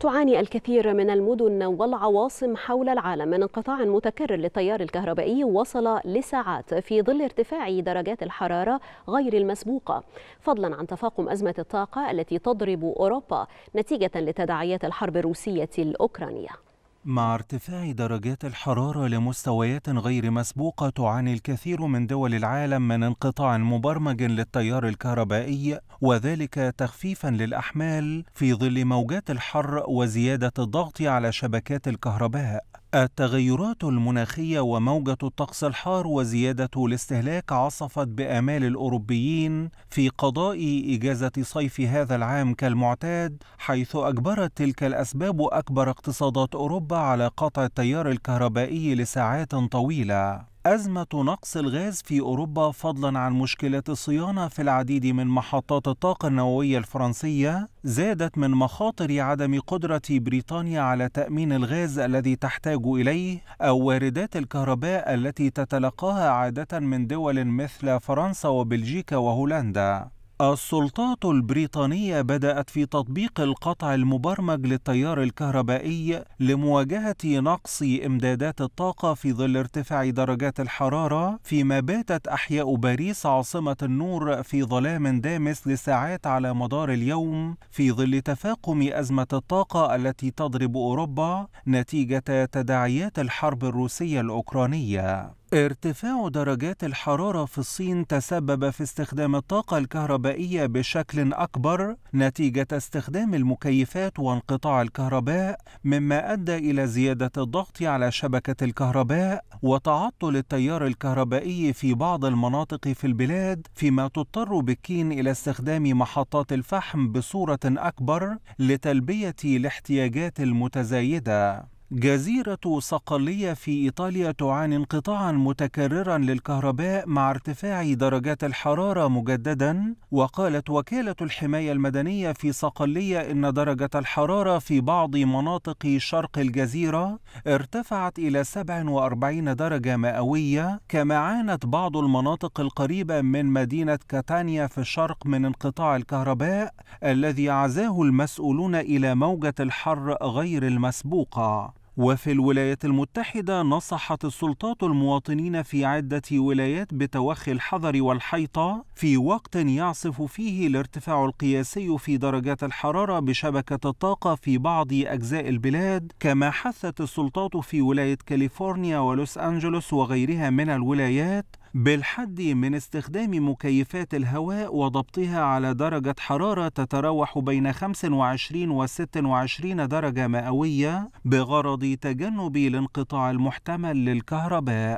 تعاني الكثير من المدن والعواصم حول العالم من انقطاع متكرر للتيار الكهربائي وصل لساعات في ظل ارتفاع درجات الحرارة غير المسبوقة فضلا عن تفاقم أزمة الطاقة التي تضرب أوروبا نتيجة لتداعيات الحرب الروسية الأوكرانية مع ارتفاع درجات الحرارة لمستويات غير مسبوقة تعاني الكثير من دول العالم من انقطاع مبرمج للتيار الكهربائي وذلك تخفيفا للأحمال في ظل موجات الحر وزيادة الضغط على شبكات الكهرباء التغيرات المناخية وموجة الطقس الحار وزيادة الاستهلاك عصفت بآمال الأوروبيين في قضاء إجازة صيف هذا العام كالمعتاد، حيث أجبرت تلك الأسباب أكبر اقتصادات أوروبا على قطع التيار الكهربائي لساعات طويلة. أزمة نقص الغاز في أوروبا فضلا عن مشكلة الصيانة في العديد من محطات الطاقة النووية الفرنسية زادت من مخاطر عدم قدرة بريطانيا على تأمين الغاز الذي تحتاج إليه أو واردات الكهرباء التي تتلقاها عادة من دول مثل فرنسا وبلجيكا وهولندا السلطات البريطانية بدأت في تطبيق القطع المبرمج للتيار الكهربائي لمواجهة نقص إمدادات الطاقة في ظل ارتفاع درجات الحرارة، فيما باتت أحياء باريس عاصمة النور في ظلام دامس لساعات على مدار اليوم، في ظل تفاقم أزمة الطاقة التي تضرب أوروبا نتيجة تداعيات الحرب الروسية الأوكرانية. ارتفاع درجات الحرارة في الصين تسبب في استخدام الطاقة الكهربائية بشكل أكبر نتيجة استخدام المكيفات وانقطاع الكهرباء، مما أدى إلى زيادة الضغط على شبكة الكهرباء وتعطل التيار الكهربائي في بعض المناطق في البلاد، فيما تضطر بكين إلى استخدام محطات الفحم بصورة أكبر لتلبية الاحتياجات المتزايدة. جزيرة صقلية في إيطاليا تعاني انقطاعا متكررا للكهرباء مع ارتفاع درجات الحرارة مجددا وقالت وكالة الحماية المدنية في صقلية إن درجة الحرارة في بعض مناطق شرق الجزيرة ارتفعت إلى 47 درجة مئوية كما عانت بعض المناطق القريبة من مدينة كاتانيا في الشرق من انقطاع الكهرباء الذي عزاه المسؤولون إلى موجة الحر غير المسبوقة وفي الولايات المتحدة نصحت السلطات المواطنين في عدة ولايات بتوخي الحذر والحيطة في وقت يعصف فيه الارتفاع القياسي في درجات الحرارة بشبكة الطاقة في بعض أجزاء البلاد كما حثت السلطات في ولاية كاليفورنيا ولوس أنجلوس وغيرها من الولايات بالحد من استخدام مكيفات الهواء وضبطها على درجة حرارة تتراوح بين 25 و 26 درجة مئوية بغرض تجنب الانقطاع المحتمل للكهرباء